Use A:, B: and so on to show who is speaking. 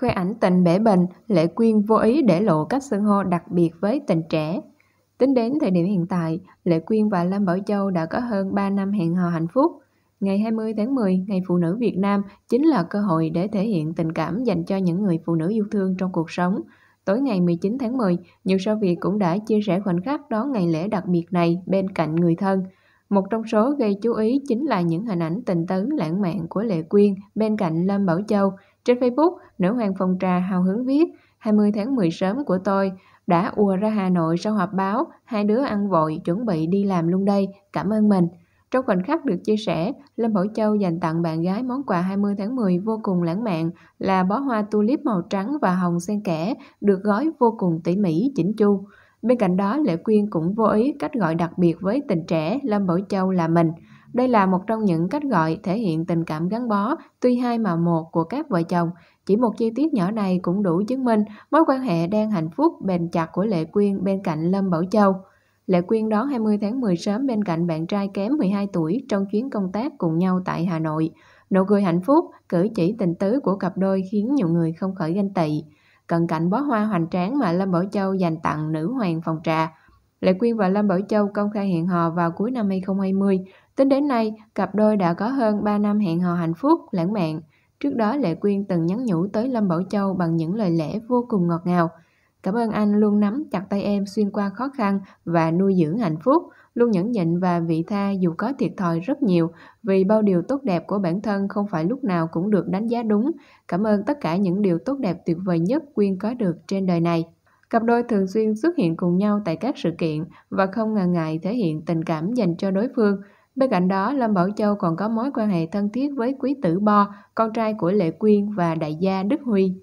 A: khoe ảnh tình bể bình, Lệ Quyên vô ý để lộ cách xưng hô đặc biệt với tình trẻ. Tính đến thời điểm hiện tại, Lệ Quyên và Lâm Bảo Châu đã có hơn 3 năm hẹn hò hạnh phúc. Ngày 20 tháng 10, Ngày Phụ nữ Việt Nam chính là cơ hội để thể hiện tình cảm dành cho những người phụ nữ yêu thương trong cuộc sống. Tối ngày 19 tháng 10, nhiều sao Việt cũng đã chia sẻ khoảnh khắc đón ngày lễ đặc biệt này bên cạnh người thân. Một trong số gây chú ý chính là những hình ảnh tình tứ lãng mạn của Lệ Quyên bên cạnh Lâm Bảo Châu – trên Facebook, nữ hoàng phòng trà hào hứng viết 20 tháng 10 sớm của tôi đã ùa ra Hà Nội sau họp báo, hai đứa ăn vội chuẩn bị đi làm luôn đây, cảm ơn mình. Trong khoảnh khắc được chia sẻ, Lâm Bảo Châu dành tặng bạn gái món quà 20 tháng 10 vô cùng lãng mạn là bó hoa tulip màu trắng và hồng xen kẽ, được gói vô cùng tỉ mỉ, chỉnh chu. Bên cạnh đó, Lệ Quyên cũng vô ý cách gọi đặc biệt với tình trẻ Lâm Bảo Châu là mình. Đây là một trong những cách gọi thể hiện tình cảm gắn bó, tuy hai mà một của các vợ chồng. Chỉ một chi tiết nhỏ này cũng đủ chứng minh mối quan hệ đang hạnh phúc bền chặt của Lệ Quyên bên cạnh Lâm Bảo Châu. Lệ Quyên đón 20 tháng 10 sớm bên cạnh bạn trai kém 12 tuổi trong chuyến công tác cùng nhau tại Hà Nội. Nụ cười hạnh phúc, cử chỉ tình tứ của cặp đôi khiến nhiều người không khỏi ganh tị. Cận cảnh bó hoa hoành tráng mà Lâm Bảo Châu dành tặng nữ hoàng phòng trà. Lệ Quyên và Lâm Bảo Châu công khai hẹn hò vào cuối năm 2020. Tính đến nay, cặp đôi đã có hơn 3 năm hẹn hò hạnh phúc, lãng mạn. Trước đó, Lệ Quyên từng nhắn nhủ tới Lâm Bảo Châu bằng những lời lẽ vô cùng ngọt ngào. Cảm ơn anh luôn nắm chặt tay em xuyên qua khó khăn và nuôi dưỡng hạnh phúc, luôn nhẫn nhịn và vị tha dù có thiệt thòi rất nhiều, vì bao điều tốt đẹp của bản thân không phải lúc nào cũng được đánh giá đúng. Cảm ơn tất cả những điều tốt đẹp tuyệt vời nhất Quyên có được trên đời này. Cặp đôi thường xuyên xuất hiện cùng nhau tại các sự kiện và không ngần ngại thể hiện tình cảm dành cho đối phương. Bên cạnh đó, Lâm Bảo Châu còn có mối quan hệ thân thiết với Quý Tử Bo, con trai của Lệ Quyên và đại gia Đức Huy.